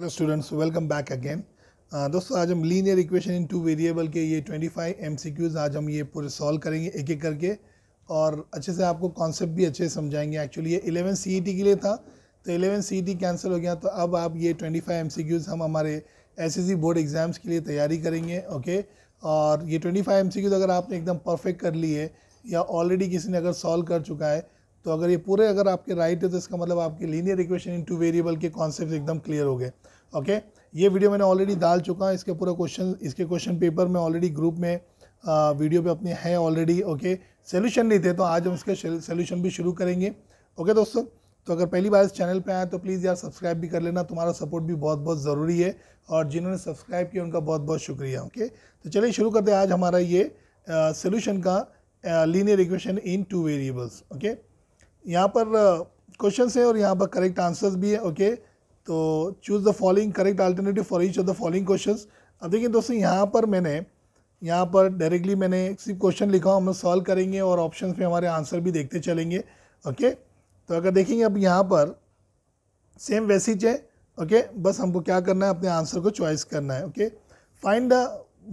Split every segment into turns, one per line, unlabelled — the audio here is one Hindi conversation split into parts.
Hello students welcome back again दोस्तों आज हम linear equation in two variable के ये 25 एमसीक्यूज आज हम ये पूरे सॉल्व करेंगे एक एक करके और अच्छे से आपको कॉन्सेप्ट भी अच्छे से समझाएंगे एक्चुअली ये 11 सीईटी e के लिए था तो 11 सीईटी कैंसिल हो गया तो अब आप ये 25 फाइव हम हमारे एस बोर्ड एग्ज़ाम्स के लिए तैयारी करेंगे ओके और ये ट्वेंटी फाइव अगर आपने एकदम परफेक्ट कर लिए या ऑलरेडी किसी ने अगर सॉल्व कर चुका है तो अगर ये पूरे अगर आपके राइट है तो इसका मतलब आपके linear equation in two variable के कॉन्सेप्ट एकदम क्लियर हो गए ओके ये वीडियो मैंने ऑलरेडी डाल चुका है इसके पूरा क्वेश्चन इसके क्वेश्चन पेपर में ऑलरेडी ग्रुप में आ, वीडियो पे अपने हैं ऑलरेडी ओके सोल्यूशन नहीं थे तो आज हम इसके सोल्यूशन भी शुरू करेंगे ओके दोस्तों तो अगर पहली बार इस चैनल पर आए तो प्लीज़ यार सब्सक्राइब भी कर लेना तुम्हारा सपोर्ट भी बहुत बहुत ज़रूरी है और जिन्होंने सब्सक्राइब किया उनका बहुत बहुत शुक्रिया ओके तो चलिए शुरू करते हैं आज हमारा ये सोल्यूशन का linear equation in two variables okay यहाँ पर क्वेश्चन uh, हैं और यहाँ पर करेक्ट आंसर्स भी है ओके तो choose the following correct alternative for each of the following question अब देखिए दोस्तों यहाँ पर मैंने यहाँ पर डायरेक्टली मैंने सिर्फ क्वेश्चन लिखा हम सॉल्व करेंगे और ऑप्शन में हमारे आंसर भी देखते चलेंगे ओके तो अगर देखेंगे अब यहाँ पर सेम वैसी है ओके बस हमको क्या करना है अपने आंसर को चॉइस करना है okay find the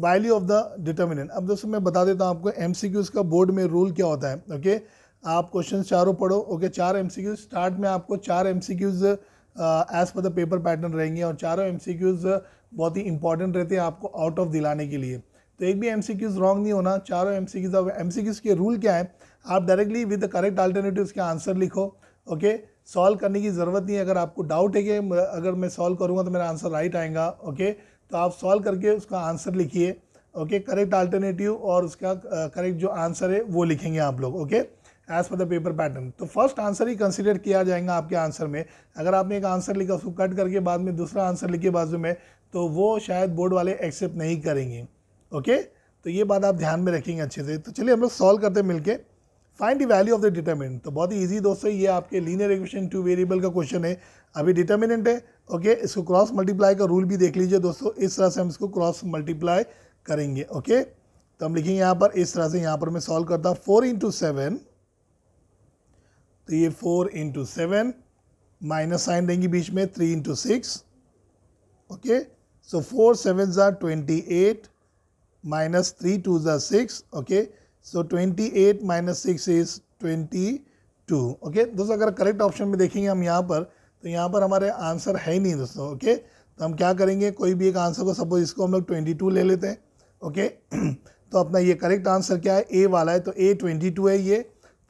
value of the determinant अब दोस्तों मैं बता देता हूँ आपको एम का बोर्ड में रूल क्या होता है ओके आप क्वेश्चन चारों पढ़ो ओके चार एम स्टार्ट में आपको चार M C as per the paper pattern रहेंगे और चारों एम बहुत ही इंपॉर्टेंट रहते हैं आपको आउट ऑफ दिलाने के लिए तो एक भी एम सी रॉन्ग नहीं होना चारों एम सी अब एम के रूल क्या है आप directly with the correct alternative के आंसर लिखो ओके सॉल्व करने की ज़रूरत नहीं है अगर आपको डाउट है कि अगर मैं सॉल्व करूँगा तो मेरा आंसर राइट आएगा ओके तो आप सॉल्व करके उसका आंसर लिखिए ओके करेक्ट अल्टरनेटिव और उसका करेक्ट uh, जो आंसर है वो लिखेंगे आप लोग okay as per the paper pattern तो फर्स्ट आंसर ही कंसिडर किया जाएगा आपके आंसर में अगर आपने एक आंसर लिखा उसको कट करके बाद में दूसरा आंसर लिखे बाजू में तो वो शायद बोर्ड वाले एक्सेप्ट नहीं करेंगे ओके तो ये बात आप ध्यान में रखेंगे अच्छे से तो चलिए हम लोग सॉल्व करते हैं मिलकर find the value of the determinant तो बहुत ही ईजी दोस्तों ये आपके लीनियर इक्वेशन टू वेरिएबल का क्वेश्चन है अभी डिटर्मिनेंट है ओके इसको क्रॉस मल्टीप्लाई का रूल भी देख लीजिए दोस्तों इस तरह से हम इसको क्रॉस मल्टीप्लाई करेंगे ओके तो हम लिखेंगे यहाँ पर इस तरह से यहाँ पर मैं सॉल्व करता हूँ फोर इंटू सेवन तो ये four into seven minus sign रहेंगी बीच में three into six okay so four seven are twenty eight minus three two are six okay so twenty eight minus six is twenty two okay दोस्तों अगर करेक्ट ऑप्शन में देखेंगे हम यहाँ पर तो यहाँ पर हमारे आंसर है ही नहीं दोस्तों ओके तो हम क्या करेंगे कोई भी एक आंसर को सपोज इसको हम लोग टू ले लेते हैं ओके तो अपना ये करेक्ट आंसर क्या है ए वाला है तो ए ट्वेंटी टू है ये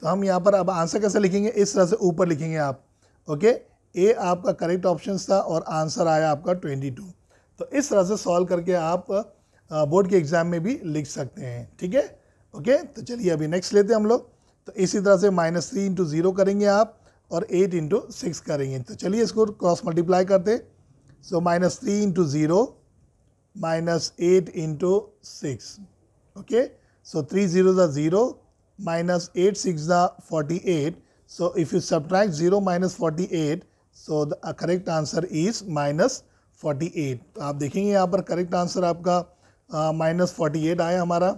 तो हम यहाँ पर अब आंसर कैसे लिखेंगे इस तरह से ऊपर लिखेंगे आप ओके ए आपका करेक्ट ऑप्शन था और आंसर आया आपका ट्वेंटी टू तो इस तरह से सॉल्व करके आप बोर्ड के एग्ज़ाम में भी लिख सकते हैं ठीक है ओके तो चलिए अभी नेक्स्ट लेते हैं हम लोग तो इसी तरह से माइनस थ्री इंटू ज़ीरो करेंगे आप और एट इंटू सिक्स करेंगे तो चलिए इसको क्रॉस मल्टीप्लाई करते so minus three into zero minus eight into six okay so three zero are zero minus 8 6 the 48. So if you subtract 0 minus 48, so the uh, correct answer is minus 48. तो आप देखेंगे यहाँ पर correct answer आपका uh, minus 48 aaya हमारा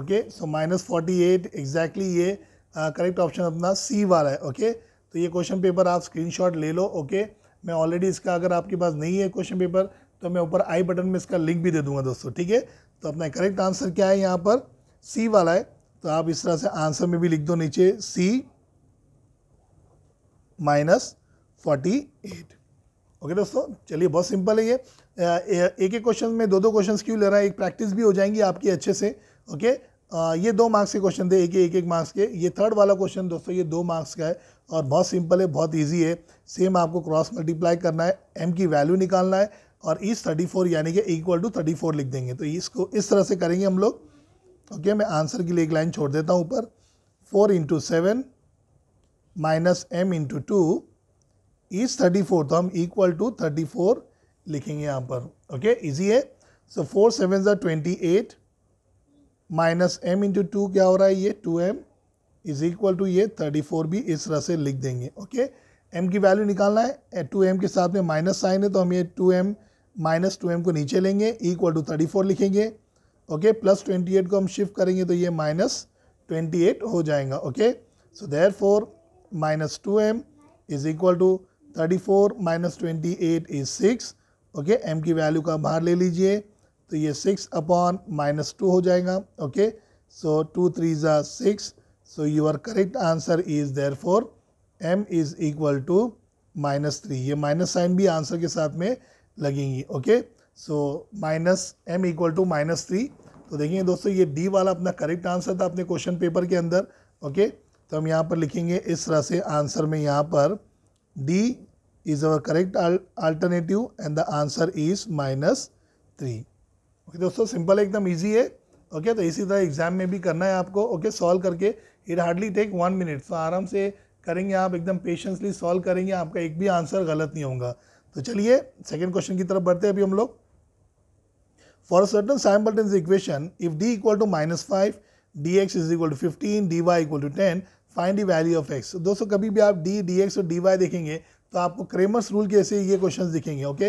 okay so minus 48 exactly exactly uh, correct option C c है ओके okay? तो ये question paper आप screenshot le lo okay? मैं ऑलरेडी इसका अगर आपके पास नहीं है क्वेश्चन पेपर तो मैं ऊपर आई बटन में इसका लिंक भी दे दूंगा दोस्तों ठीक है तो अपना करेक्ट आंसर क्या है यहाँ पर सी वाला है तो आप इस तरह से आंसर में भी लिख दो नीचे C minus forty eight okay दोस्तों चलिए बहुत सिंपल है ये एक एक क्वेश्चन में दो दो क्वेश्चन क्यों ले रहा है एक प्रैक्टिस भी हो जाएंगी आपकी अच्छे से ओके आ, ये दो मार्क्स के क्वेश्चन थे एक एक एक मार्क्स के ये थर्ड वाला क्वेश्चन दोस्तों ये दो मार्क्स का है और बहुत सिंपल है बहुत ईजी है सेम आपको क्रॉस मल्टीप्लाई करना है एम की वैल्यू निकालना है और इस थर्टी यानी कि इक्वल टू थर्टी लिख देंगे तो इसको इस तरह से करेंगे हम लोग ओके okay, मैं आंसर के लिए एक लाइन छोड़ देता हूँ ऊपर four into seven minus M into two is thirty four तो हम इक्वल टू थर्टी फोर लिखेंगे यहाँ पर ओके okay, इजी है सो फोर सेवन जो twenty eight minus M into two क्या हो रहा है ये two M is equal to ये थर्टी फोर भी इस तरह से लिख देंगे ओके okay? एम की वैल्यू निकालना है टू एम के साथ में माइनस साइन है तो हम ये two M minus two M को नीचे लेंगे इक्वल टू थर्टी फोर लिखेंगे ओके प्लस ट्वेंटी एट को हम शिफ्ट करेंगे तो ये माइनस ट्वेंटी एट हो जाएगा okay so therefore minus two M is equal to thirty four minus twenty eight is six okay M की वैल्यू का बाहर ले लीजिए तो ये सिक्स अपॉन माइनस टू हो जाएगा ओके सो टू थ्री ज़ा six so your correct answer is therefore M is equal to minus three ये माइनस साइन भी आंसर के साथ में लगेंगी okay so minus M equal to minus three तो देखिए दोस्तों ये डी वाला अपना करेक्ट आंसर था अपने क्वेश्चन पेपर के अंदर ओके तो हम यहाँ पर लिखेंगे इस तरह से आंसर में यहाँ पर D is our correct alternative and the answer is minus three okay दोस्तों सिंपल एकदम ईजी है ओके okay, तो इसी तरह एग्जाम में भी करना है आपको ओके okay, सॉल्व करके it hardly take one minute तो आराम से करेंगे आप एकदम पेशेंसली सॉल्व करेंगे आपका एक भी आंसर गलत नहीं होगा तो चलिए सेकेंड क्वेश्चन की तरफ बढ़ते हैं अभी हम लोग For a certain simultaneous equation, if d equal to minus 5, dx is equal to 15, dy equal to 10, find the value of X दोस्तों कभी भी आप डी डी एक्स और डी वाई देखेंगे तो आपको क्रेमर्स रूल के ऐसे ये क्वेश्चन दिखेंगे ओके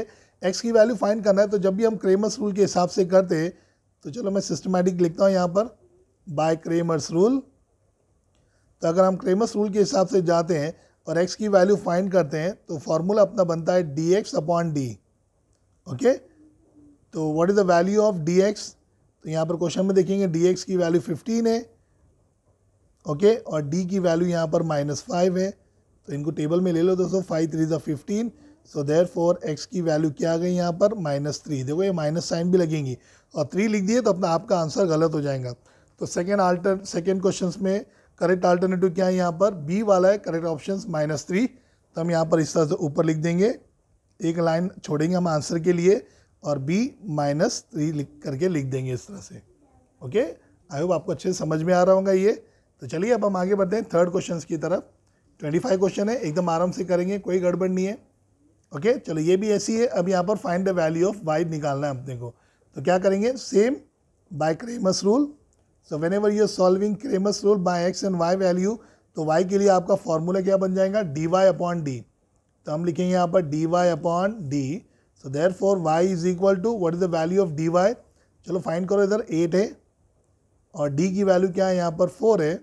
एक्स की वैल्यू फाइंड करना है तो जब भी हम क्रेमर्स रूल के हिसाब से करते तो चलो मैं सिस्टमैटिक लिखता हूँ यहाँ पर बाय क्रेमर्स रूल तो अगर हम क्रेमर्स रूल के हिसाब से जाते हैं और एक्स की वैल्यू फाइंड करते हैं तो फॉर्मूला अपना बनता है D X upon D okay तो what is the value of D X तो यहाँ पर क्वेश्चन में देखेंगे डी एक्स की वैल्यू फिफ्टीन है ओके okay? और डी की वैल्यू यहाँ पर माइनस फाइव है तो इनको टेबल में ले लो दोस्तों फाइव थ्री जो fifteen so therefore x की वैल्यू क्या आ गई यहाँ पर माइनस थ्री देखो ये माइनस साइन भी लगेंगी और थ्री लिख दिए तो अपना आपका आंसर गलत हो जाएगा तो सेकेंड आल्टर सेकेंड क्वेश्चन में करेक्ट आल्टरनेटिव क्या है यहाँ पर बी वाला है करेक्ट ऑप्शन माइनस थ्री तो हम यहाँ पर इस तरह से ऊपर लिख देंगे एक लाइन छोड़ेंगे हम आंसर के लिए और बी माइनस थ्री लिख करके लिख देंगे इस तरह से ओके आई होप आपको अच्छे से समझ में आ रहा होगा ये तो चलिए अब हम आगे बढ़ते हैं थर्ड क्वेश्चन की तरफ ट्वेंटी फाइव क्वेश्चन है एकदम आराम से करेंगे कोई गड़बड़ नहीं है ओके चलो ये भी ऐसी है अब यहाँ पर find the value of Y निकालना है अपने को तो क्या करेंगे same by Cramer's rule so whenever you solving Cramer's rule by X and Y value तो वाई के लिए आपका फॉर्मूला क्या बन जाएगा डी वाई अपॉन डी तो हम लिखेंगे यहाँ पर d y upon d so therefore y is equal to what is the value of d y चलो फाइंड करो इधर एट है और डी की वैल्यू क्या है यहाँ पर फोर है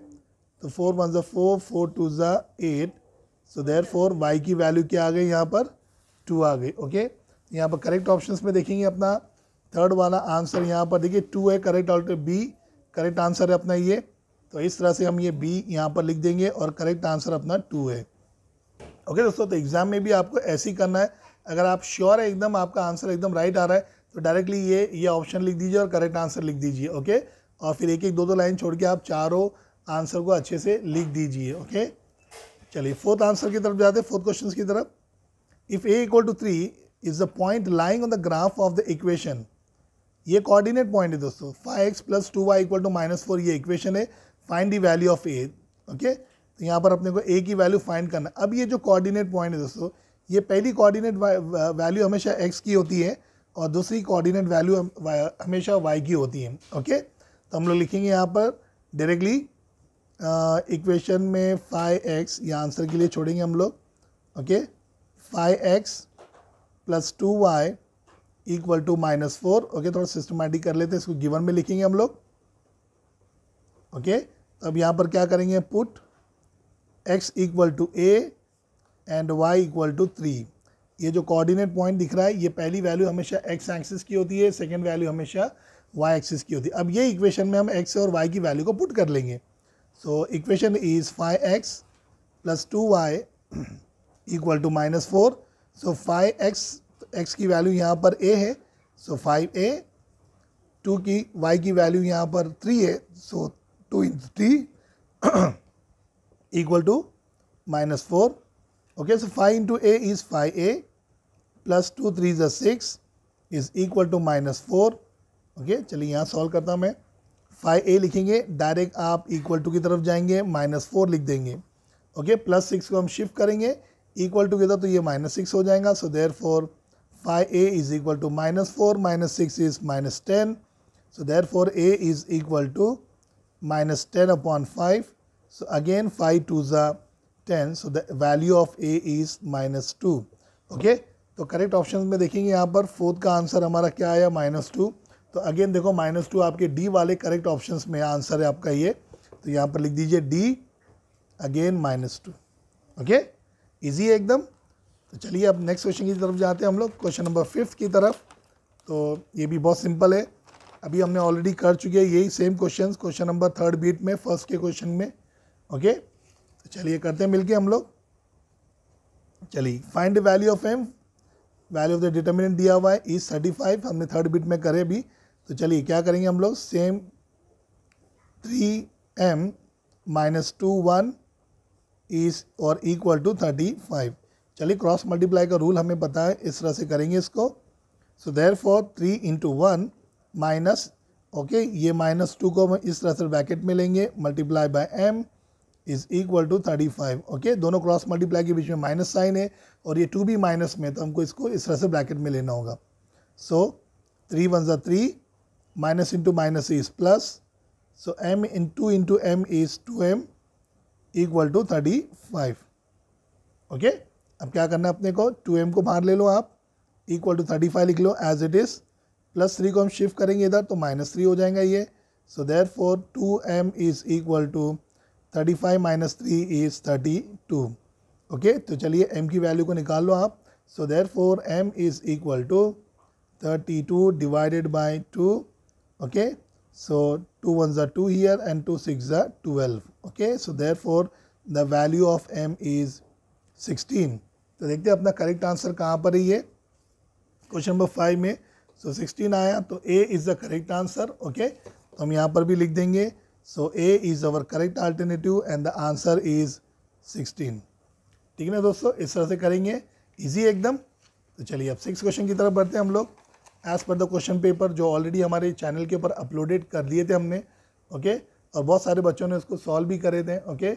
तो फोर वन ज़ा फोर फोर टू ज़ा eight so therefore y की वैल्यू क्या आ गई यहाँ पर टू आ गई ओके यहाँ पर करेक्ट ऑप्शन में देखेंगे अपना थर्ड वाला आंसर यहाँ पर देखिए टू है correct alter B correct answer है अपना ये तो इस तरह से हम ये बी यहाँ पर लिख देंगे और करेक्ट आंसर अपना टू है ओके okay, दोस्तों तो एग्ज़ाम में भी आपको ऐसे ही करना है अगर आप श्योर है एकदम आपका आंसर एकदम राइट आ रहा है तो डायरेक्टली ये ये ऑप्शन लिख दीजिए और करेक्ट आंसर लिख दीजिए ओके और फिर एक एक दो दो लाइन छोड़ के आप चारों आंसर को अच्छे से लिख दीजिए ओके चलिए फोर्थ आंसर की तरफ जाते हैं फोर्थ क्वेश्चन की तरफ if a equal to three is the point lying on the graph of the equation ये कोऑर्डिनेट पॉइंट है दोस्तों five x plus two y equal to minus four ये इक्वेशन है find the value of a okay तो यहाँ पर अपने को ए की वैल्यू फाइंड करना अब ये जो कोऑर्डिनेट पॉइंट है दोस्तों ये पहली कोऑर्डिनेट वैल्यू हमेशा एक्स की होती है और दूसरी कोऑर्डिनेट वैल्यू हमेशा वाई की होती है ओके तो हम लोग लिखेंगे यहाँ पर डायरेक्टली इक्वेशन में फाइव एक्स या आंसर के लिए छोड़ेंगे हम लोग okay five x plus two y equal to minus four okay थोड़ा सिस्टमेटिक कर लेते हैं इसको गिवन में लिखेंगे हम लोग ओके okay? तो अब यहाँ पर क्या करेंगे put x equal to a and y equal to three ये जो कोऑर्डिनेट पॉइंट दिख रहा है ये पहली वैल्यू हमेशा x एक्सिस की होती है सेकेंड वैल्यू हमेशा y एक्सिस की होती है अब ये इक्वेशन में हम x और y की वैल्यू को पुट कर लेंगे so equation is five x plus two y equal to minus four so five x x की वैल्यू यहाँ पर ए है सो फाइव ए टू की वाई की वैल्यू यहाँ पर थ्री है सो टू इंस three equal to minus four Okay, so 5 into a is 5a plus 2 3 is 6 is equal to minus four okay चलिए यहाँ सॉल्व करता हूँ मैं फाइव ए लिखेंगे डायरेक्ट आप इक्वल टू की तरफ जाएंगे माइनस फोर लिख देंगे ओके प्लस सिक्स को हम शिफ्ट करेंगे इक्वल टू की तो ये माइनस सिक्स हो जाएगा so therefore five a is equal to minus four minus six is minus ten so therefore a is equal to minus ten upon five so again five two ज़ा ten so the value of a is minus two okay तो करेक्ट ऑप्शन में देखेंगे यहाँ पर फोर्थ का आंसर हमारा क्या आया माइनस टू तो अगेन देखो माइनस टू आपके डी वाले करेक्ट ऑप्शन में आंसर है आपका ये तो यहाँ पर लिख दीजिए D again minus two okay easy है एकदम तो चलिए अब नेक्स्ट क्वेश्चन की तरफ जाते हैं हम लोग क्वेश्चन नंबर फिफ्थ की तरफ तो ये भी बहुत सिंपल है अभी हमने ऑलरेडी कर चुके हैं यही same question question number third bit में फर्स्ट के क्वेश्चन में ओके okay? तो चलिए करते हैं मिलके हम लोग चलिए find the value of m value of the determinant दिया हुआ है इज थर्टी फाइव हमने थर्ड बिट में करे भी तो चलिए क्या करेंगे हम लोग same three m minus two one is और इक्वल टू थर्टी फाइव चलिए क्रॉस मल्टीप्लाई का रूल हमें पता है इस तरह से करेंगे इसको so therefore three into one minus okay ये माइनस टू को हम इस तरह से ब्रैकेट में लेंगे multiply by m is equal to thirty five okay दोनों क्रॉस मल्टीप्लाई के बीच में माइनस साइन है और ये टू भी माइनस में तो हमको इसको इस तरह से ब्रैकेट में लेना होगा सो थ्री वन ज़ा three minus into minus is plus so m in two into m is two m equal to thirty five okay अब क्या करना है अपने को टू एम को बाहर ले लो आप इक्वल टू थर्टी फाइव लिख लो as it is plus three को हम शिफ्ट करेंगे इधर तो माइनस थ्री हो जाएगा ये so therefore two m is equal to thirty five minus three is thirty two okay तो चलिए m की वैल्यू को निकाल लो आप so therefore M is equal to thirty two divided by two okay so two one ones two here and two six 6 twelve okay so therefore the value of m is sixteen तो देखते हैं अपना करेक्ट आंसर कहाँ पर ही है क्वेश्चन नंबर फाइव में सो so, सिक्सटीन आया तो a is the correct answer okay तो हम यहाँ पर भी लिख देंगे so A is our correct alternative and the answer is 16. ठीक है ना दोस्तों इस तरह से करेंगे इजी एकदम तो चलिए अब सिक्स क्वेश्चन की तरफ बढ़ते हैं हम लोग as per the question paper जो ऑलरेडी हमारे चैनल के ऊपर अपलोडेड कर दिए थे हमने ओके और बहुत सारे बच्चों ने उसको सॉल्व भी करे थे ओके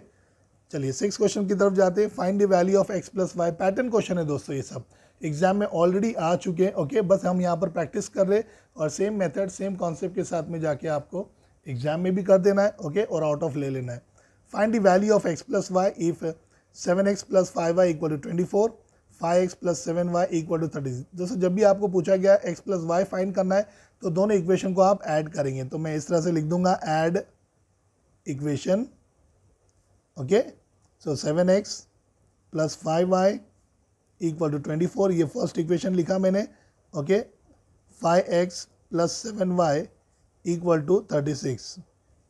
चलिए सिक्स क्वेश्चन की तरफ जाते हैं find the value of x plus y pattern question है दोस्तों ये सब एग्जाम में ऑलरेडी आ चुके हैं ओके बस हम यहाँ पर प्रैक्टिस कर रहे और सेम मेथड सेम कॉन्सेप्ट के साथ में जाके आपको एग्जाम में भी कर देना है ओके और आउट ऑफ ले लेना है find the value of x plus y if seven x plus five y equal to twenty four five x plus seven y equal to thirty दोस्तों जब भी आपको पूछा गया एक्स प्लस वाई फाइन करना है तो दोनों इक्वेशन को आप ऐड करेंगे तो मैं इस तरह से लिख दूंगा add equation okay so seven x plus five y equal to twenty four ये फर्स्ट इक्वेशन लिखा मैंने okay five x plus seven y equal to thirty six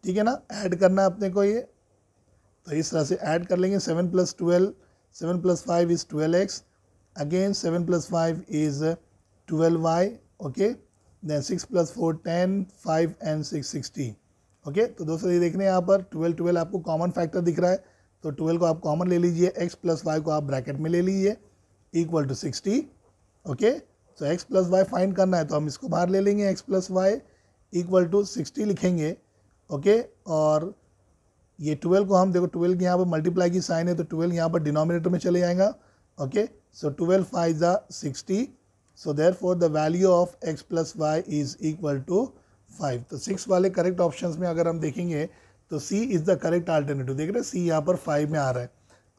ठीक है ना ऐड करना है अपने को ये तो इस तरह से ऐड कर लेंगे seven plus twelve seven plus five is twelve x again seven plus five is twelve y okay then six plus four ten five and six sixty okay तो दोस्तों ये देखने यहाँ पर ट्वेल्व ट्वेल्व आपको कॉमन फैक्टर दिख रहा है तो ट्वेल्व को आप कॉमन ले लीजिए एक्स प्लस वाई को आप ब्रैकेट में ले लीजिए इक्वल टू सिक्सटी ओके तो एक्स प्लस वाई फाइंड करना है तो हम इसको बाहर ले लेंगे x plus y equal to sixty लिखेंगे ओके और ये ट्वेल्व को हम देखो ट्वेल्व के यहाँ पर मल्टीप्लाई की साइन है तो ट्वेल्व यहाँ पर डिनोमिनेटर में चले जाएगा ओके सो ट्वेल्व फाइव ज़ा sixty so therefore the value of x plus y is equal to five तो सिक्स वाले करेक्ट ऑप्शन में अगर हम देखेंगे तो C is the correct alternative देख रहे सी यहाँ पर फाइव में आ रहा है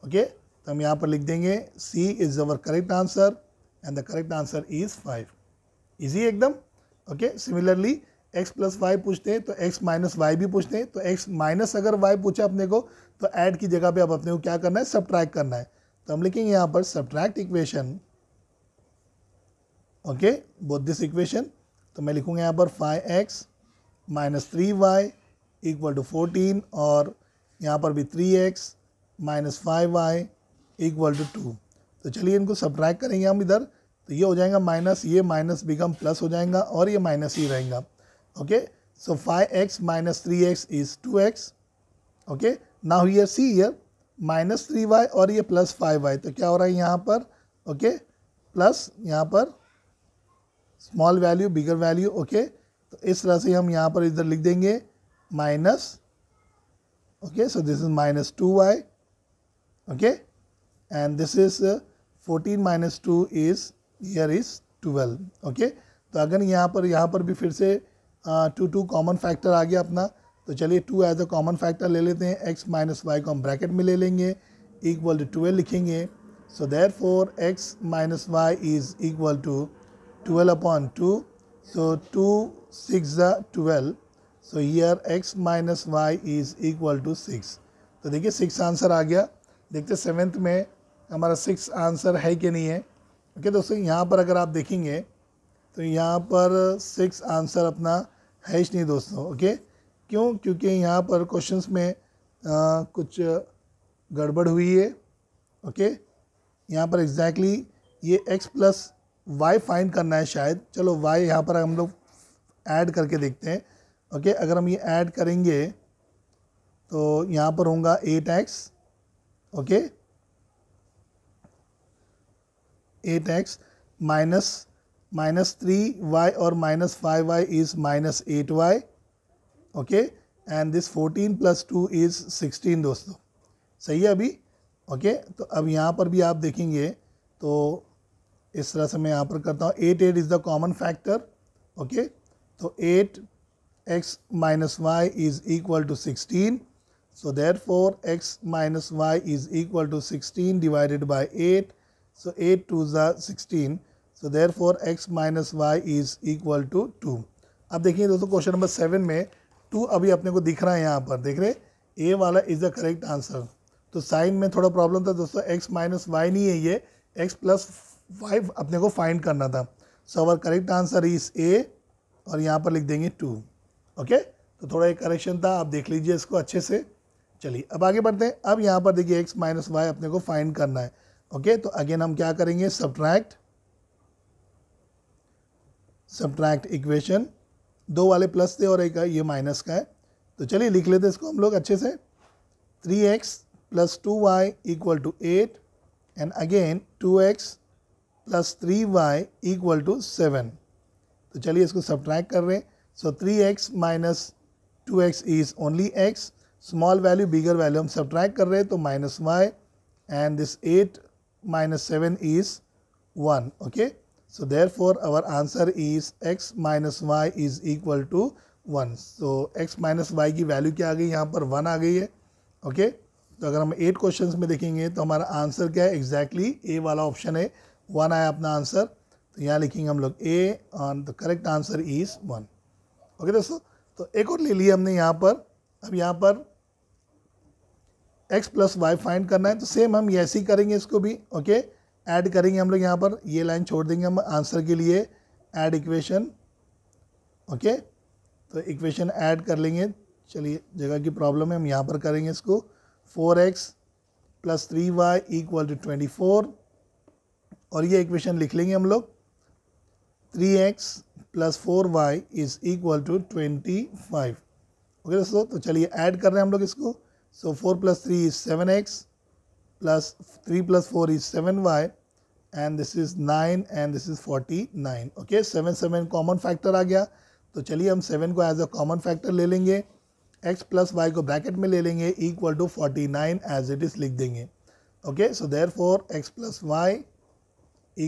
ओके तो हम यहाँ पर लिख देंगे C is our correct answer and the correct answer is five easy एकदम okay similarly x plus y पूछते हैं तो एक्स माइनस वाई भी पूछते हैं तो एक्स माइनस अगर वाई पूछे अपने को तो ऐड की जगह पे अब अपने को क्या करना है सब्ट्रैक्ट करना है तो हम लिखेंगे यहाँ पर subtract equation okay both this equation तो मैं लिखूँगा यहाँ पर five x minus three y equal to fourteen और यहाँ पर भी three x minus five y equal to two two चलिए इनको सब्ट्रैक्ट करेंगे हम इधर तो ये हो जाएगा माइनस ये माइनस बिकम प्लस हो जाएगा और ये माइनस ही रहेगा okay. So 5x minus 3x is 2x okay. Now here see here minus three y और ये प्लस फाइव वाई तो क्या हो रहा है यहाँ पर ओके प्लस यहाँ पर small value bigger value okay तो इस तरह से हम यहाँ पर इधर लिख देंगे minus okay so this is minus two y okay and this is fourteen minus two is year is twelve okay तो अगर यहाँ पर यहाँ पर भी फिर से टू टू कॉमन फैक्टर आ गया अपना तो चलिए two as a common factor ले लेते हैं एक्स माइनस वाई को हम ब्रैकेट में ले लेंगे इक्वल टू ट्वेल्व लिखेंगे so therefore x minus y is equal to twelve upon two so two six twelve so year x minus y is equal to six तो देखिए सिक्स आंसर आ गया देखते सेवेंथ में हमारा सिक्स आंसर है कि नहीं है ओके दोस्तों यहाँ पर अगर आप देखेंगे तो यहाँ पर सिक्स आंसर अपना है ही नहीं दोस्तों ओके क्यों क्योंकि यहाँ पर क्वेश्चंस में आ, कुछ गड़बड़ हुई है ओके यहाँ पर एग्जैक्टली exactly ये एक्स प्लस वाई फाइंड करना है शायद चलो वाई यहाँ पर हम लोग ऐड करके देखते हैं ओके अगर हम ये ऐड करेंगे तो यहाँ पर होगा eight x okay eight x minus minus three y और minus five y is minus eight y okay and this fourteen plus two is sixteen दोस्तों सही है अभी ओके okay? तो अब यहाँ पर भी आप देखेंगे तो इस तरह से मैं यहाँ पर करता हूँ eight eight is the common factor okay तो eight x minus y is equal to sixteen so therefore x minus y is equal to sixteen divided by eight so eight two ज़ा sixteen so therefore x minus y is equal to two अब देखिए दोस्तों क्वेश्चन नंबर सेवन में टू अभी अपने को दिख रहा है यहाँ पर देख रहे ए वाला इज़ द करेक्ट आंसर तो साइन में थोड़ा प्रॉब्लम था दोस्तों एक्स माइनस वाई नहीं है ये एक्स प्लस फाइव अपने को फाइंड करना था so our correct answer is A और यहाँ पर लिख देंगे टू ओके तो थोड़ा एक करेक्शन था आप देख लीजिए इसको अच्छे से चलिए अब आगे बढ़ते हैं अब यहाँ पर देखिए एक्स माइनस वाई अपने को फाइंड करना है ओके तो अगेन हम क्या करेंगे सब्ट्रैक्ट सब्ट्रैक्ट इक्वेशन दो वाले प्लस थे और एक ये माइनस का है तो चलिए लिख लेते इसको हम लोग अच्छे से three x plus two y equal to eight and again two x plus three y equal to seven तो चलिए इसको सब्ट्रैक्ट कर रहे हैं so three x minus two x is only x small value bigger value हम सब्ट्रैक्ट कर रहे हैं तो minus y and this eight minus seven is one okay So therefore, our answer is x minus y is equal to one so x minus y की वैल्यू क्या आ गई यहाँ पर वन आ गई है ओके okay? तो अगर हम एट क्वेश्चन में देखेंगे तो हमारा आंसर क्या है एग्जैक्टली exactly, ए वाला ऑप्शन है वन आया अपना आंसर तो यहाँ लिखेंगे हम लोग A on the correct answer is one okay दोस्तों तो एक और ले लिया हमने यहाँ पर अब यहाँ पर एक्स प्लस वाई फाइंड करना है तो सेम हम ऐसे ही करेंगे इसको भी ओके okay? ऐड करेंगे हम लोग यहाँ पर ये लाइन छोड़ देंगे हम आंसर के लिए ऐड इक्वेशन ओके तो इक्वेशन ऐड कर लेंगे चलिए जगह की प्रॉब्लम है हम यहाँ पर करेंगे इसको four x plus three y equal to twenty four और ये इक्वेशन लिख लेंगे हम लोग three x plus four y is equal to twenty five okay दोस्तों तो चलिए ऐड कर रहे हैं हम लोग इसको so four plus three is seven x plus 3 plus 4 is 7y and this is 9 and this is 49 okay 7 7 common factor aa gaya to chaliye hum 7 ko as a common factor le lenge x plus y ko bracket mein le equal to 49 as it is likh denge okay so therefore x plus y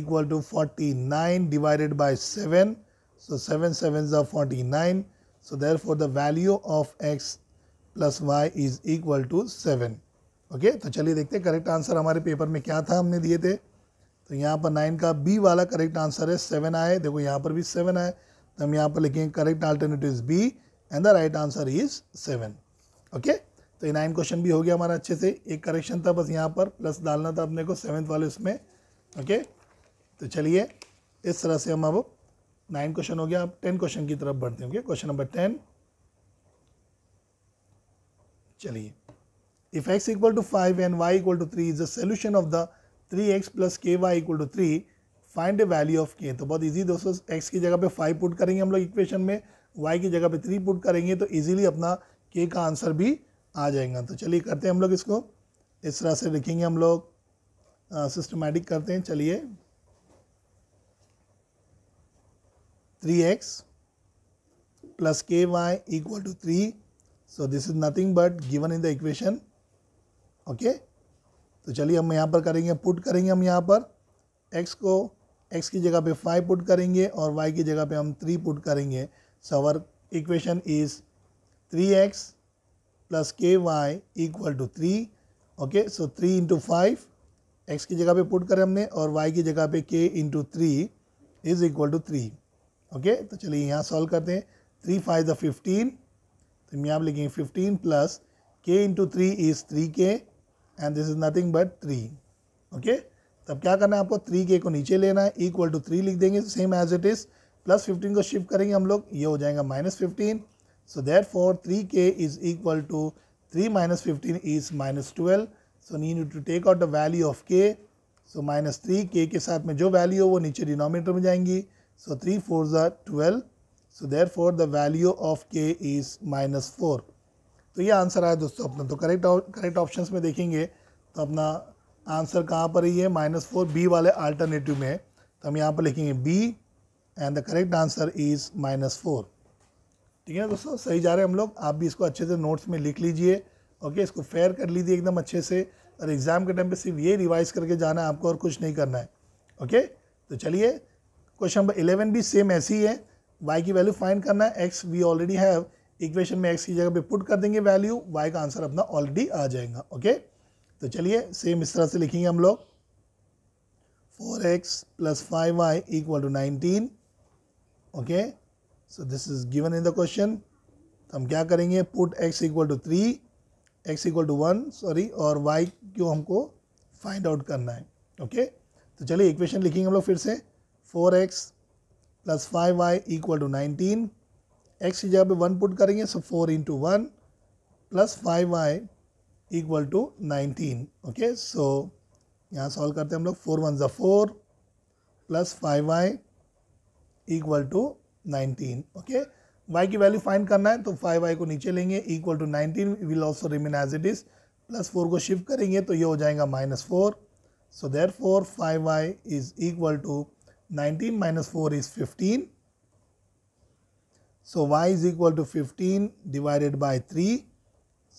equal to 49 divided by 7 so 7 7s are 49 so therefore the value of x plus y is equal to 7 okay तो चलिए देखते हैं करेक्ट आंसर हमारे पेपर में क्या था हमने दिए थे तो यहाँ पर नाइन का बी वाला करेक्ट आंसर है सेवन आए देखो यहाँ पर भी सेवन आए तो हम यहाँ पर लिखेंगे correct alternative is B and the right answer is seven okay तो ये नाइन क्वेश्चन भी हो गया हमारा अच्छे से एक करेक्शन था बस यहाँ पर प्लस डालना था अपने को सेवन्थ वाले उसमें ओके तो चलिए इस तरह से हम अब नाइन क्वेश्चन हो गया अब टेन क्वेश्चन की तरफ बढ़ते हैं ओके क्वेश्चन नंबर टेन चलिए If x equal to 5 and y equal to 3 is the solution of the 3x plus k y equal to three find the value of k तो बहुत इजी दोस्तों x की जगह पे 5 पुट करेंगे हम लोग इक्वेशन में y की जगह पे 3 पुट करेंगे तो इजीली अपना के का आंसर भी आ जाएगा तो चलिए करते हैं हम लोग इसको इस तरह से लिखेंगे हम लोग सिस्टमेटिक करते हैं चलिए three x plus k y equal to three so this is nothing but given in the equation okay तो चलिए हम यहाँ पर करेंगे पुट करेंगे हम यहाँ पर एक्स को एक्स की जगह पे फाइव पुट करेंगे और वाई की जगह पे हम थ्री पुट करेंगे so our equation is three x plus k y equal to three okay so three into five x की जगह पे पुट करें हमने और वाई की जगह पे k into three is equal to three okay तो चलिए यहाँ सॉल्व करते हैं थ्री फाइव द फिफ्टीन तो हम यहाँ लिखेंगे fifteen plus k into three is three k and this is nothing but three okay तब क्या करना है आपको थ्री के को नीचे लेना है इक्वल टू थ्री लिख देंगे same as it is plus fifteen को शिफ्ट करेंगे हम लोग ये हो जाएगा minus fifteen so therefore three k is equal to three minus fifteen is minus twelve so we need to take out the value of k so minus three के के साथ में जो वैल्यू है वो नीचे डिनोमीटर में जाएंगी so three four are twelve so therefore the value of k is minus four तो ये आंसर आया दोस्तों अपना तो करेक्ट करेक्ट ऑप्शन में देखेंगे तो अपना आंसर कहाँ पर ही है माइनस फोर बी वाले अल्टरनेटिव में है तो हम यहाँ पर लिखेंगे B and the correct answer is minus four ठीक है दोस्तों सही जा रहे हैं हम लोग आप भी इसको अच्छे से नोट्स में लिख लीजिए ओके इसको फेयर कर लीजिए एकदम अच्छे से और एग्ज़ाम के टाइम पे सिर्फ ये रिवाइज करके जाना है आपको और कुछ नहीं करना है ओके तो चलिए क्वेश्चन नंबर इलेवन भी सेम ऐसी ही है वाई की वैल्यू फाइंड करना है x we already have equation में एक्स की जगह पे पुट कर देंगे वैल्यू वाई का आंसर अपना ऑलरेडी आ जाएगा ओके तो चलिए सेम इस तरह से लिखेंगे हम लोग four x plus five y equal to nineteen okay so this is given in the question तो हम क्या करेंगे put x equal to three x equal to one sorry और वाई क्यों हमको फाइंड आउट करना है ओके तो चलिए इक्वेशन लिखेंगे हम लोग फिर से four x plus five y equal to nineteen x की जगह पे वन पुट करेंगे so four into one plus five y equal to nineteen okay so यहाँ सॉल्व करते हैं हम लोग फोर वन ज़ा four plus five y equal to nineteen okay y की वैल्यू फाइंड करना है तो फाइव वाई को नीचे लेंगे equal to nineteen will also remain as it is plus four को शिफ्ट करेंगे तो ये हो जाएगा minus four so therefore five y is equal to nineteen minus four is fifteen so so, y is equal to fifteen divided by three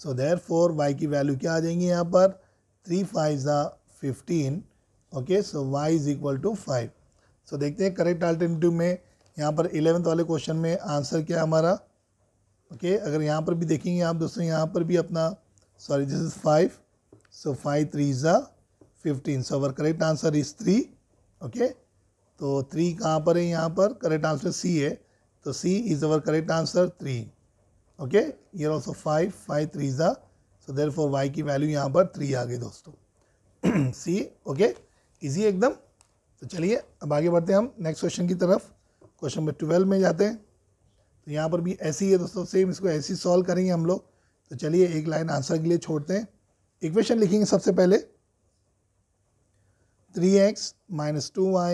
so therefore y की वैल्यू क्या आ जाएंगी यहाँ पर three five are fifteen okay so y is equal to five so देखते हैं करेक्ट अल्टरनेटिव में यहाँ पर इलेवेंथ वाले क्वेश्चन में आंसर क्या है हमारा ओके okay, अगर यहाँ पर भी देखेंगे आप दोस्तों यहाँ पर भी अपना sorry this is five so five three are fifteen so our correct answer is three okay तो थ्री कहाँ पर है यहाँ पर करेक्ट आंसर सी है So C is our correct answer three. Okay, here also five five three is the so therefore y की value यहाँ पर three आ गई दोस्तों C okay easy एकदम तो चलिए अब आगे बढ़ते हैं हम next question की तरफ Question number twelve में जाते हैं तो यहाँ पर भी ऐसे ही है दोस्तों same इसको ऐसे ही सॉल्व करेंगे हम लोग तो चलिए एक line answer के लिए छोड़ते हैं Equation लिखेंगे सबसे पहले Three x minus two y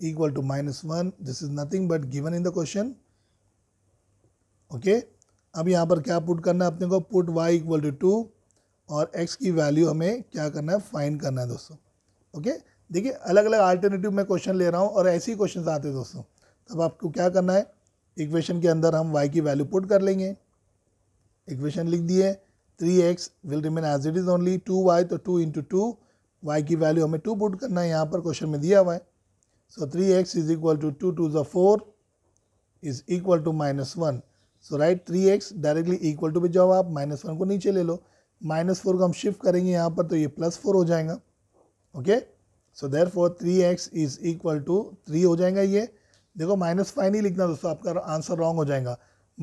equal to minus one this is nothing but given in the question okay okay? अब यहाँ पर क्या पुट करना है अपने को put y equal to two और x की वैल्यू हमें क्या करना है find करना है दोस्तों ओके okay? देखिए अलग अलग alternative में क्वेश्चन ले रहा हूँ और ऐसे ही क्वेश्चन आते हैं दोस्तों तब आपको क्या करना है इक्वेशन के अंदर हम y की वैल्यू पुट कर लेंगे इक्वेशन लिख दिए three x will remain as it is only two y तो टू इंटू टू वाई की वैल्यू हमें टू पुट करना है यहाँ पर क्वेश्चन में दिया हुआ है So 3x is equal to 2 to the 4 is equal to minus one so write three x directly equal to पे जाओ आप माइनस वन को नीचे ले लो माइनस फोर को हम शिफ्ट करेंगे यहाँ पर तो ये प्लस फोर हो जाएगा okay so therefore three x is equal to three हो जाएगा ये देखो माइनस फाइव नहीं लिखना दोस्तों आपका आंसर रॉन्ग हो जाएगा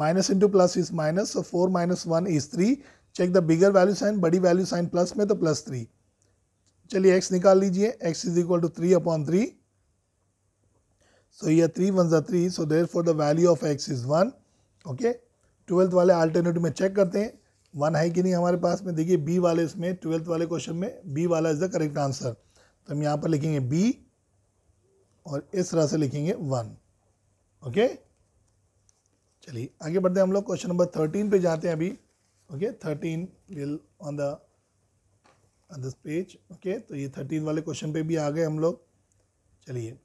minus into plus is minus so four minus one is three check the bigger value sign बड़ी वैल्यू साइन प्लस में तो प्लस थ्री चलिए एक्स निकाल लीजिए x is equal to three upon three So here 3 ones are 3 so therefore the value of x is 1 okay twelfth वाले alternative में चेक करते हैं वन है कि नहीं हमारे पास में देखिए बी वाले इसमें ट्वेल्थ वाले क्वेश्चन में बी वाला इज़ द करेक्ट आंसर तो हम यहाँ पर लिखेंगे बी और इस तरह से लिखेंगे वन ओके चलिए आगे बढ़ते हैं हम लोग क्वेश्चन नंबर थर्टीन पे जाते हैं अभी okay thirteen will on the this page okay तो ये थर्टीन वाले क्वेश्चन पे भी आ गए हम लोग चलिए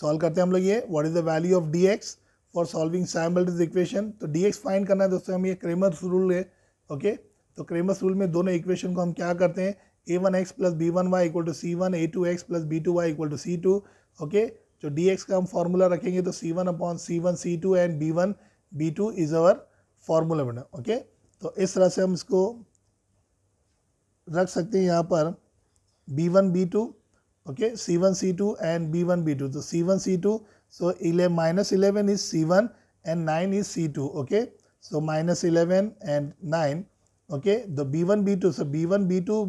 सॉल्व करते हैं हम लोग ये what is the value of D x for solving simultaneous equation तो डी एक्स फाइंड करना है दोस्तों हम ये क्रेमर्स रूल है ओके तो क्रेमर्स रूल में दोनों इक्वेशन को हम क्या करते हैं a one x plus b one y equal to c one a two x plus b two y equal to c two okay तो डी एक्स का हम फॉर्मूला रखेंगे तो सी one upon c one c two and b one b two is our formula बना ओके तो इस तरह से हम इसको रख सकते हैं यहाँ पर b one b two okay c1 c2 and b1 b2 so c1 c2 so 11 minus 11 is c1 and 9 is c2 okay so minus 11 and 9 okay the b1 b2 so b1 b2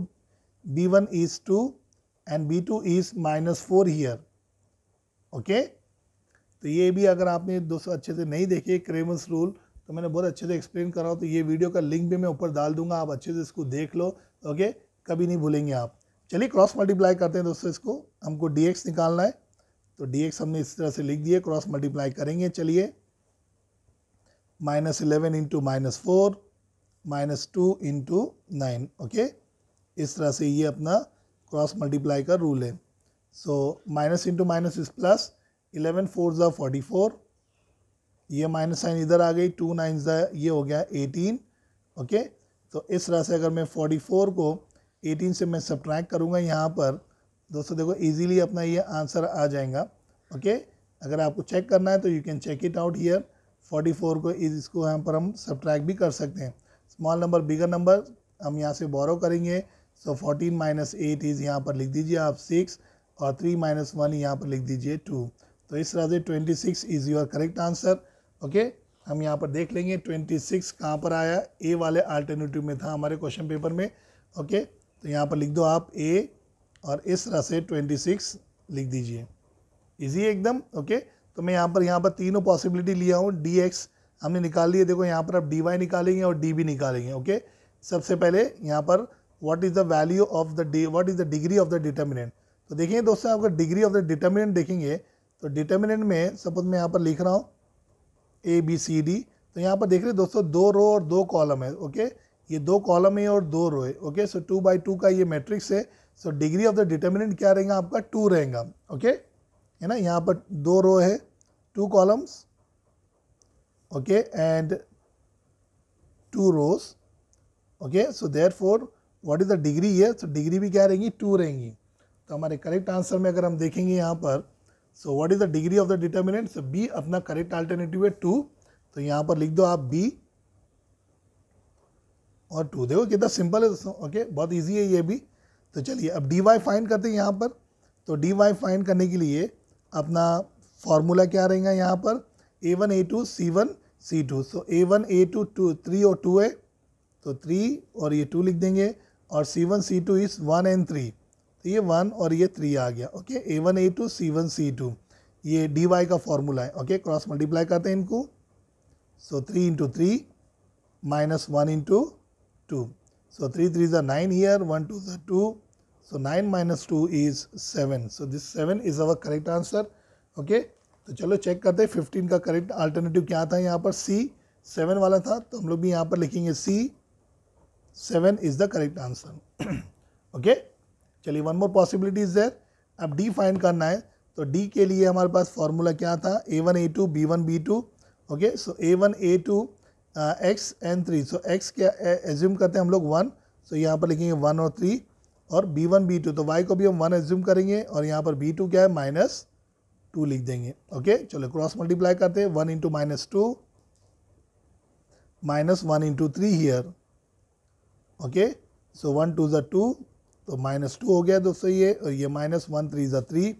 b1 is 2 and b two is minus four here okay तो ये भी अगर आपने दोस्तों अच्छे से नहीं देखे क्रेमस रूल तो मैंने बहुत अच्छे से एक्सप्लेन करा तो ये वीडियो का लिंक भी मैं ऊपर डाल दूंगा आप अच्छे से इसको देख लो ओके कभी नहीं भूलेंगे आप चलिए क्रॉस मल्टीप्लाई करते हैं दोस्तों इसको हमको डी एक्स निकालना है तो डी एक्स हमने इस तरह से लिख दिए क्रॉस मल्टीप्लाई करेंगे चलिए minus eleven into minus four minus two into nine okay इस तरह से ये अपना क्रॉस मल्टीप्लाई का रूल है so minus into minus is plus eleven four are forty four ये माइनस साइन इधर आ गई टू नाइन ज़ा ये हो गया एटीन ओके okay? तो इस तरह से अगर मैं फोर्टी फोर को 18 से मैं सब्ट्रैक्ट करूँगा यहाँ पर दोस्तों देखो इजीली अपना ये आंसर आ जाएगा ओके अगर आपको चेक करना है तो you can check it out here 44 को इज इसको यहाँ पर हम सब्ट्रैक्ट भी कर सकते हैं स्मॉल नंबर बिगर नंबर हम यहाँ से बोरो करेंगे so fourteen minus eight is यहाँ पर लिख दीजिए आप सिक्स और थ्री माइनस वन यहाँ पर लिख दीजिए टू तो इस तरह से twenty six is your correct answer okay हम यहाँ पर देख लेंगे ट्वेंटी सिक्स कहाँ पर आया ए वाले आल्टरनेटिव में था हमारे क्वेश्चन पेपर में ओके okay? तो यहाँ पर लिख दो आप ए और इस तरह से ट्वेंटी सिक्स लिख दीजिए इजी एकदम ओके तो मैं यहाँ पर यहाँ पर तीनों पॉसिबिलिटी लिया हूँ डी एक्स हमने निकाल लिए देखो यहाँ पर आप डी वाई निकालेंगे और डी बी निकालेंगे ओके सबसे पहले यहाँ पर what is the value of the D what is the degree of the determinant तो देखिए दोस्तों आपका डिग्री ऑफ द डिटर्मिनेंट देखेंगे तो डिटर्मिनेंट में सपोज मैं यहाँ पर लिख रहा हूँ ए बी सी डी तो यहाँ पर देख रहे दोस्तों दो रो और दो कॉलम है ओके ये दो कॉलम है और दो रो है okay so two by two का ये मैट्रिक्स है so degree of the determinant क्या रहेगा आपका टू रहेगा ओके है ना यहाँ पर दो रो है two columns okay and two rows okay so therefore what is the degree है सो डिग्री भी क्या रहेंगी टू रहेंगी तो हमारे करेक्ट आंसर में अगर हम देखेंगे यहाँ पर so what is the degree of the determinant so B अपना करेक्ट अल्टरनेटिव है टू तो यहाँ पर लिख दो आप बी और टू देखो कितना सिंपल है दोस्तों ओके बहुत ईजी है ये भी तो चलिए अब डी वाई फाइंड करते हैं यहाँ पर तो डी वाई फाइंड करने के लिए अपना फार्मूला क्या रहेगा यहाँ पर a one a two c one c two so a one a two two three और टू है तो थ्री और ये टू लिख देंगे और c one c two is one and three तो ये वन और ये थ्री आ गया okay a one a two c one c two ये डी वाई का फॉर्मूला है ओके क्रॉस मल्टीप्लाई करते हैं इनको so three into three minus one into 2. So 3 3 is a 9 here, 1 2 is a 2. So 9 minus 2 is 7. So this 7 is our correct answer. Okay. तो चलो चेक करते हैं 15 का करेक्ट अल्टरनेटिव क्या था यहाँ पर सी सेवन वाला था तो हम लोग भी यहाँ पर लिखेंगे C seven is the correct answer okay चलिए one more possibility is there अब डी फाइंड करना है तो डी के लिए हमारे पास फॉर्मूला क्या था a one a two b one b two okay so a one a two x and three so x क्या एज्यूम करते हैं हम लोग वन सो यहाँ पर लिखेंगे वन और थ्री और बी वन बी टू तो वाई को भी हम वन एज्यूम करेंगे और यहाँ पर बी टू क्या है माइनस टू लिख देंगे ओके चलो क्रॉस मल्टीप्लाई करते हैं one into minus two minus one into three here okay so one two are two तो माइनस टू हो गया दोस्तों ये और ये minus one three are three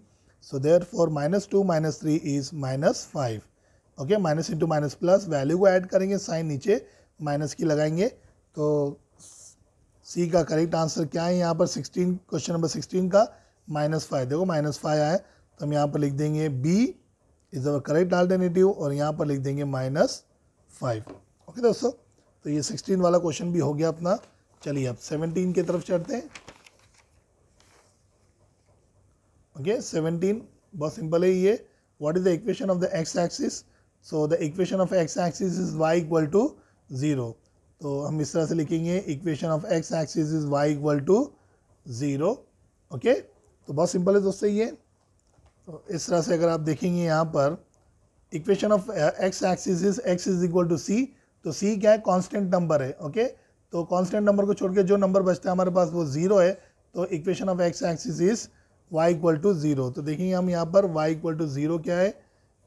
so therefore minus two minus three is minus five okay minus into minus plus value को ऐड करेंगे साइन नीचे माइनस की लगाएंगे तो सी का करेक्ट आंसर क्या है यहाँ पर सिक्सटीन क्वेश्चन नंबर सिक्सटीन का माइनस फाइव देखो माइनस फाइव आए तो हम यहाँ पर लिख देंगे B is our correct alternative और यहाँ पर लिख देंगे माइनस फाइव ओके दोस्तों तो ये सिक्सटीन वाला क्वेश्चन भी हो गया अपना चलिए अब सेवनटीन की तरफ चढ़ते हैं ओके सेवनटीन बहुत सिंपल है ये what is the equation of the x axis so the equation of x axis is y equal to zero तो हम इस तरह से लिखेंगे equation of x axis is y equal to zero okay तो बहुत सिंपल है दोस्तों ये तो इस तरह से अगर आप देखेंगे यहाँ पर equation of x axis is X is equal to C तो सी क्या है कॉन्स्टेंट नंबर है ओके तो कॉन्स्टेंट नंबर को छोड़ के जो नंबर बचता है हमारे पास वो जीरो है तो equation of x axis is y equal to zero तो देखेंगे हम यहाँ पर वाई इक्वल टू जीरो क्या है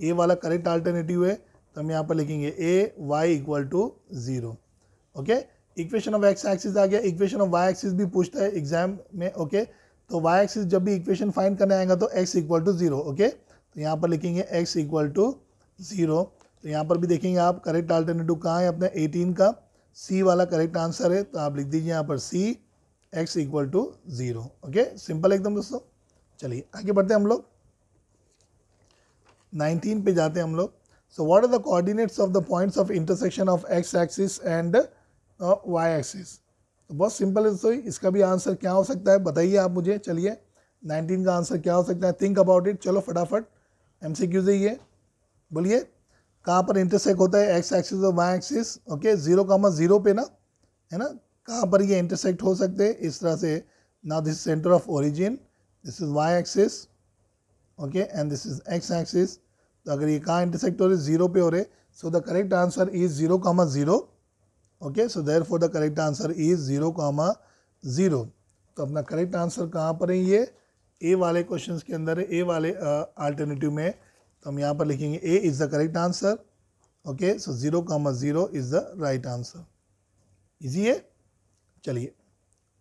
ए वाला करेक्ट आल्टरनेटिव है तो हम यहाँ पर लिखेंगे A y equal to zero okay equation of x axis आ गया इक्वेशन ऑफ वाई एक्सिस भी पूछता है एग्जाम में ओके तो वाई एक्सिस जब भी इक्वेशन फाइंड करने आएगा तो x equal to zero okay तो यहाँ पर लिखेंगे एक्स इक्वल टू ज़ीरो तो यहाँ पर भी देखेंगे आप करेक्ट अल्टरनेटिव कहाँ है अपने एटीन का सी वाला करेक्ट आंसर है तो आप लिख दीजिए यहाँ पर C x equal to zero okay simple एकदम दोस्तों चलिए आगे बढ़ते हैं हम लोग 19 पे जाते हैं हम लोग so what are the coordinates of the points of intersection of x axis and y axis तो बहुत सिंपल है सो इसका भी आंसर क्या हो सकता है बताइए आप मुझे चलिए 19 का आंसर क्या हो सकता है थिंक अबाउट इट चलो फटाफट एम सी क्यू जाइए ये बोलिए कहाँ पर इंटरसेक होता है एक्स एक्सिस और y axis okay zero comma zero पे ना है ना कहाँ पर ये इंटरसेक्ट हो सकते हैं इस तरह से ना this centre of origin this is y axis okay and this is x axis तो अगर ये कहाँ इंटरसेक्ट हो रही है जीरो पे हो रहे so the correct answer is zero comma zero okay so therefore the correct answer is zero comma zero तो अपना करेक्ट आंसर कहाँ पर है ये ए वाले क्वेश्चन के अंदर है ए वाले आल्टरनेटिव uh, में तो हम यहाँ पर लिखेंगे A is the correct answer okay so zero comma zero is the right answer easy है चलिए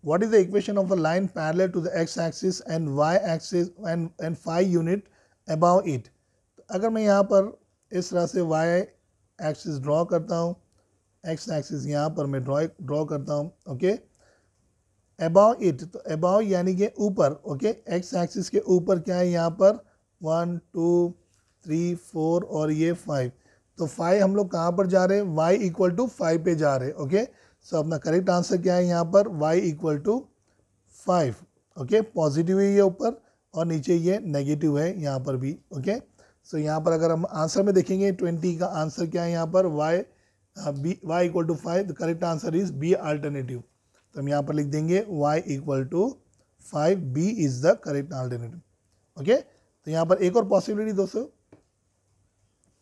what is the equation of a line parallel to the x axis and y axis and and phi unit above it agar main yahan par is tarah se y axis draw karta hu x axis yahan par main draw draw karta hu okay above it तो अबाव यानी कि ऊपर ओके एक्स एक्सिस के ऊपर क्या है यहाँ पर वन टू थ्री फोर और ये फाइव तो फाइव हम लोग कहाँ पर जा रहे हैं वाई इक्वल टू फाइव पे जा रहे हैं ओके okay? सो so, अपना करेक्ट आंसर क्या है यहाँ पर y equal to five okay positive है ये ऊपर और नीचे ये नेगेटिव है यहाँ पर भी ओके सो so, यहाँ पर अगर हम आंसर में देखेंगे ट्वेंटी का आंसर क्या है यहाँ पर y B y equal to five the correct answer is B alternative तो हम यहाँ पर लिख देंगे y equal to five B is the correct alternative okay तो यहाँ पर एक और पॉसिबिलिटी दोस्तों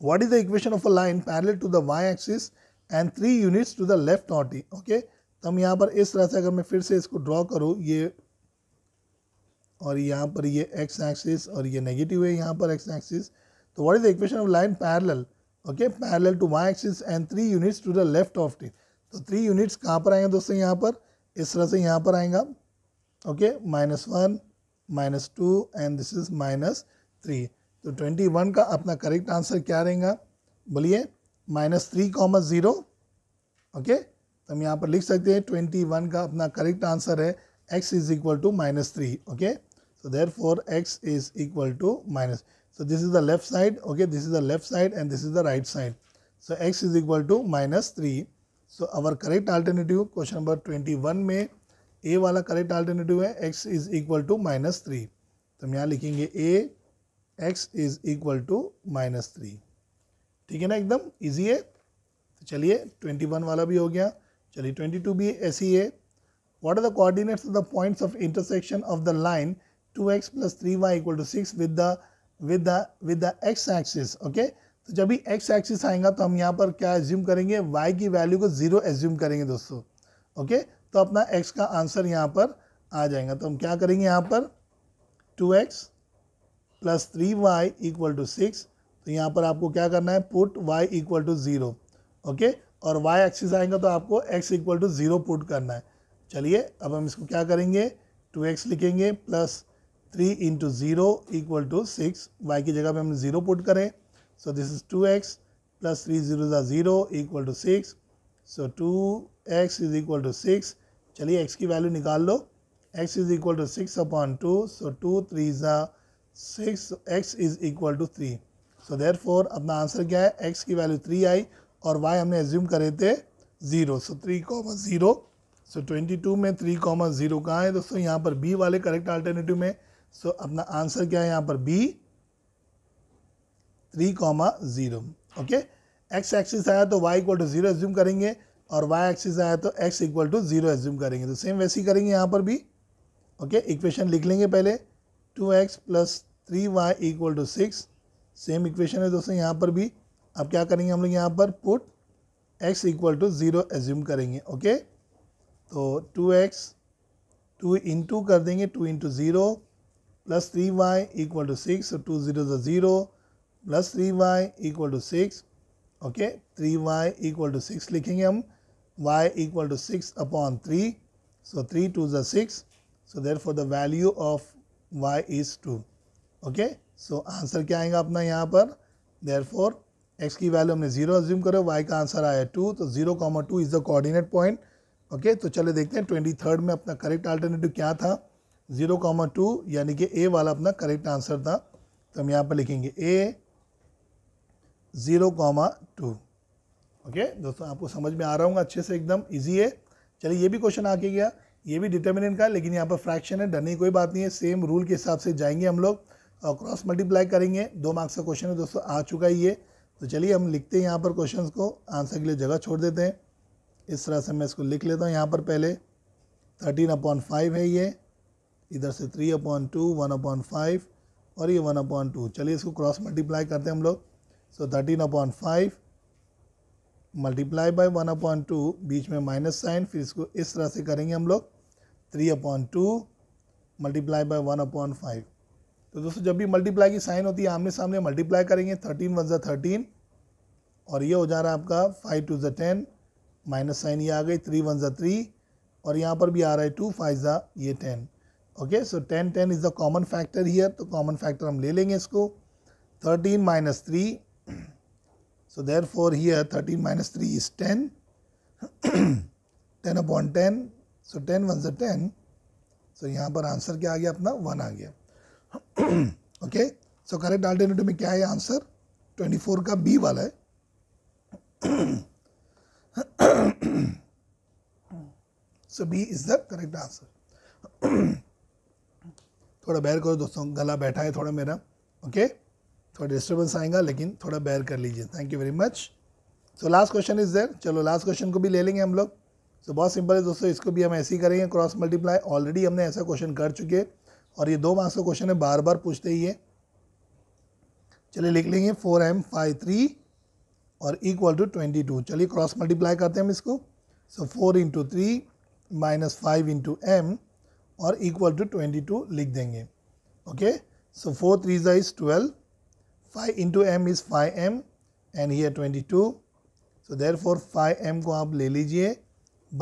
what is the equation of a line parallel to the y axis and three units to the left not okay तो हम यहाँ पर इस तरह से अगर मैं फिर से इसको ड्रॉ करूँ ये और यहाँ पर ये एक्स एक्सिस और ये नेगेटिव है यहाँ पर एक्स एक्सिस तो what is the equation of line parallel okay parallel to y axis and three units to the left of T तो थ्री यूनिट्स कहाँ पर आएंगे दोस्तों यहाँ पर इस तरह से यहाँ पर आएगा okay minus one minus two and this is minus three तो ट्वेंटी वन का अपना करेक्ट आंसर क्या रहेगा बोलिए minus three comma zero okay तो हम यहाँ पर लिख सकते हैं ट्वेंटी वन का अपना करेक्ट आंसर है x is equal to minus three okay so therefore x is equal to minus so this is the left side okay this is the left side and this is the right side so x is equal to minus three so our correct alternative question number twenty one में ए वाला करेक्ट आल्टरनेटिव है x is equal to minus three तो हम यहाँ लिखेंगे A x is equal to minus three ठीक है ना एकदम ईजी है तो चलिए ट्वेंटी वन वाला भी हो गया चलिए ट्वेंटी टू भी है ही है the are the the of of intersection of the line two x 2x three y equal to six with the with the with the x axis okay तो जब भी एक्स एक्सिस आएगा तो हम यहाँ पर क्या एज्यूम करेंगे वाई की वैल्यू को जीरो एज्यूम करेंगे दोस्तों ओके okay? तो अपना एक्स का आंसर यहाँ पर आ जाएगा तो हम क्या करेंगे यहाँ पर two x plus three y equal to six तो यहाँ पर आपको क्या करना है put y equal to zero okay और y एक्सिस आएगा तो आपको x equal to zero put करना है चलिए अब हम इसको क्या करेंगे टू एक्स लिखेंगे plus three into zero equal to six y की जगह पे हम ज़ीरो पुट करें so this is two x plus three zero zero equal to six so two x is equal to six चलिए एक्स की वैल्यू निकाल लो x is equal to six upon two so two three ज़ा six x is equal to three so therefore अपना आंसर क्या है एक्स की वैल्यू थ्री आई और वाई हमने एज्यूम करे थे zero so three comma zero so twenty two में थ्री कॉमा ज़ीरो कहाँ है दोस्तों यहाँ पर बी वाले करेक्ट अल्टरनेटिव में सो so, अपना आंसर क्या है यहाँ पर B three comma zero okay x axis आया तो y equal to zero assume करेंगे और वाई एक्सिस आया तो x equal to zero assume करेंगे तो सेम वैसे ही करेंगे यहाँ पर भी ओके okay? इक्वेशन लिख लेंगे पहले two x plus three y equal to six same equation है दोस्तों यहाँ पर भी अब क्या करेंगे हम लोग यहाँ पर put x equal to zero assume करेंगे ओके तो टू एक्स टू टू कर देंगे two into zero plus three y equal to six two zero zero plus three y equal to six okay three y equal to six लिखेंगे हम y to six upon three so three two ज़ा six so therefore the value of y is two okay so answer क्या आएगा अपना यहाँ पर देर फोर एक्स की वैल्यू हमने जीरो एज्यूम करो वाई का आंसर आया टू तो zero comma two is the coordinate point okay तो चले देखते हैं ट्वेंटी थर्ड में अपना करेक्ट अल्टरनेटिव क्या था जीरो कॉमा टू यानी कि ए वाला अपना करेक्ट आंसर था तो हम यहाँ पर लिखेंगे A zero comma two okay दोस्तों आपको समझ में आ रहा हूँ अच्छे से एकदम ईजी है चलिए ये भी क्वेश्चन आके गया ये भी डिटर्मिनेंट का लेकिन यहाँ पर फ्रैक्शन है डरने की कोई बात नहीं है सेम रूल के हिसाब से जाएंगे हम लोग और क्रॉस मल्टीप्लाई करेंगे दो मार्क्स का क्वेश्चन है दोस्तों आ चुका ही है तो चलिए हम लिखते हैं यहाँ पर क्वेश्चन को आंसर के लिए जगह छोड़ देते हैं इस तरह से मैं इसको लिख लेता हूँ यहाँ पर पहले थर्टीन अपॉन फाइव है ये इधर से three upon two one upon five और ये वन अपॉन टू चलिए इसको क्रॉस मल्टीप्लाई करते हैं हम लोग so thirteen upon five multiply by one upon two बीच में माइनस साइन फिर इसको इस तरह से करेंगे हम लोग three upon two multiply by one upon five तो दोस्तों जब भी मल्टीप्लाई की साइन होती है आमने सामने मल्टीप्लाई करेंगे थर्टीन वन जै थर्टीन और ये हो जा रहा है आपका फाइव टू ज़ा टेन माइनस साइन ये आ गई थ्री वन ज़ा थ्री और यहाँ पर भी आ रहा है टू फाइव ज़ा ये ten okay so ten ten is the common factor here तो कॉमन फैक्टर हम ले लेंगे इसको thirteen minus three so therefore here thirteen minus three is ten ten upon ten so ten one ज़ा टेन सो यहाँ पर आंसर क्या आ गया अपना वन आ गया ओके सो करेक्ट अल्टरनेटिव में क्या है आंसर ट्वेंटी फोर का बी वाला है so B is the correct answer थोड़ा बैर करो दोस्तों गला बैठा है थोड़ा मेरा ओके okay? थोड़ा डिस्टर्बेंस आएगा लेकिन थोड़ा बैर कर लीजिए thank you very much so last question is there चलो लास्ट क्वेश्चन को भी ले लेंगे हम लोग सो so, बहुत सिंपल है दोस्तों इसको भी हम ऐसे ही करेंगे क्रॉस मल्टीप्लाई ऑलरेडी हमने ऐसा क्वेश्चन कर चुके हैं और ये दो मार्क्स का क्वेश्चन है बार बार पूछते ही है चलिए लिख लेंगे फोर एम फाइव थ्री और इक्वल टू ट्वेंटी टू चलिए क्रॉस मल्टीप्लाई करते हैं हम इसको so four into three minus five into m और इक्वल टू ट्वेंटी टू लिख देंगे ओके सो फोर थ्री ज़ा is twelve five into m is five m and ही twenty two so therefore five m को आप ले लीजिए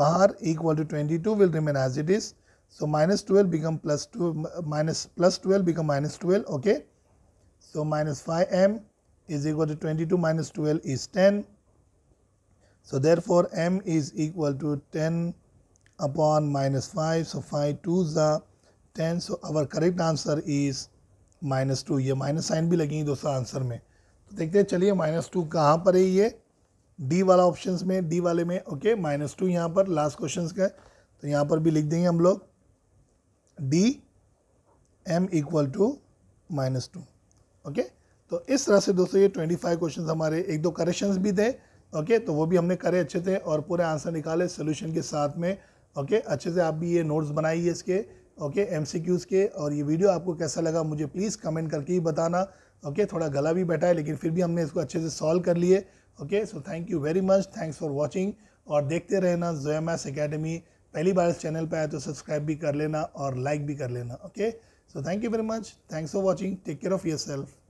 बाहर equal to twenty two will remain as it is So minus 12 become plus 2 minus plus 12 become minus 12 okay. So minus 5m is equal to 22 minus 12 is 10. So therefore m is equal to 10 upon minus 5. So 5 2s are 10. So our correct answer is minus two ये माइनस साइन भी लगेंगी दोस्तों आंसर में तो देखते हैं चलिए माइनस टू कहाँ पर है ये डी वाला ऑप्शंस में डी वाले में ओके माइनस टू यहाँ पर लास्ट क्वेश्चंस का तो यहाँ पर भी लिख देंगे हम लोग D m equal to minus two okay तो इस तरह से दोस्तों ये 25 क्वेश्चन हमारे एक दो करेक्शंस भी थे ओके तो वो भी हमने करे अच्छे थे और पूरे आंसर निकाले सोल्यूशन के साथ में ओके अच्छे से आप भी ये नोट्स बनाइए इसके ओके सी क्यूज के और ये वीडियो आपको कैसा लगा मुझे प्लीज़ कमेंट करके ही बताना ओके थोड़ा गला भी बैठा है लेकिन फिर भी हमने इसको अच्छे से सॉल्व कर लिए okay so thank you very much thanks for watching और देखते रहना जोएमएस अकेडमी पहली बार इस चैनल पर आए तो सब्सक्राइब भी कर लेना और लाइक भी कर लेना okay so thank you very much thanks for watching take care of your self